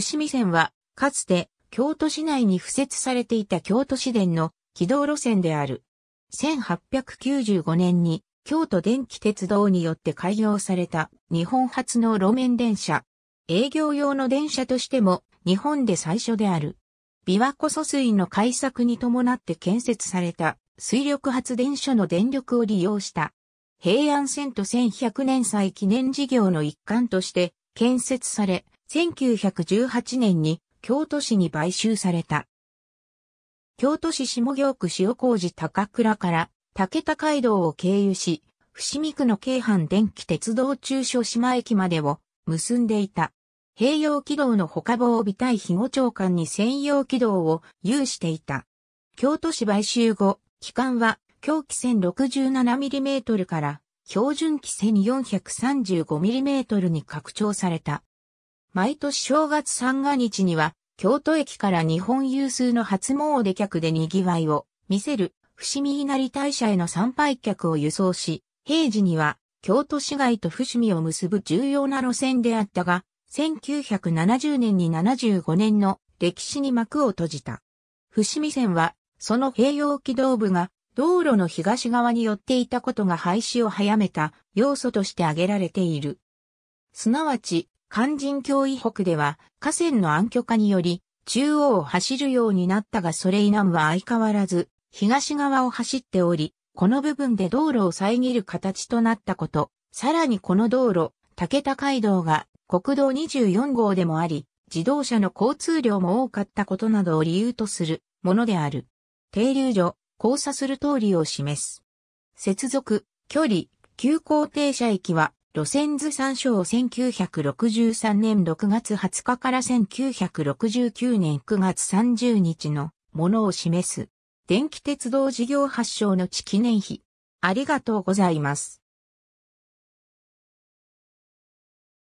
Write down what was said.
伏見線は、かつて、京都市内に付設されていた京都市電の軌道路線である。1895年に、京都電気鉄道によって開業された日本初の路面電車。営業用の電車としても日本で最初である。琵琶湖疎水の開削に伴って建設された水力発電所の電力を利用した平安線と1100年祭記念事業の一環として建設され1918年に京都市に買収された。京都市下京区塩工事高倉から竹田街道を経由し、伏見区の京阪電気鉄道中小島駅までを結んでいた。併用軌道の他防備対肥後長官に専用軌道を有していた。京都市買収後、機関は狂気線 67mm から標準機線 435mm に拡張された。毎年正月三が日には、京都駅から日本有数の初詣客で賑わいを見せる伏見稲荷大社への参拝客を輸送し、平時には京都市街と伏見を結ぶ重要な路線であったが、1970年に75年の歴史に幕を閉じた。伏見線は、その併用軌道部が道路の東側に寄っていたことが廃止を早めた要素として挙げられている。すなわち、肝心教以北では河川の暗渠化により中央を走るようになったがそれ以南は相変わらず東側を走っており、この部分で道路を遮る形となったこと、さらにこの道路、竹田街道が国道24号でもあり、自動車の交通量も多かったことなどを理由とするものである。停留所、交差する通りを示す。接続、距離、急行停車駅は路線図参照1963年6月20日から1969年9月30日のものを示す。電気鉄道事業発祥の地記念碑。ありがとうございます。